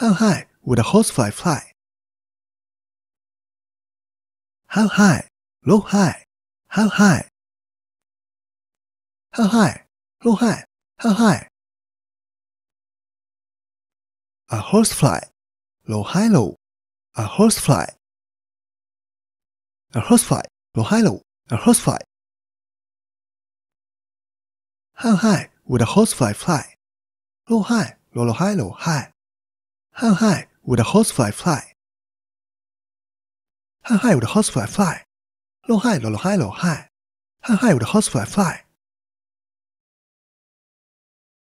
How high would a horsefly fly? How high, low high, how high? How high, low high, how high? A horsefly, low high low, a horsefly. A horsefly, low high low, a horsefly. How high would a horsefly fly? Low high, low low high low high. How high would a horsefly fly? How high would a horsefly fly? 老嗨，老嗨，老嗨，how high would a horsefly fly?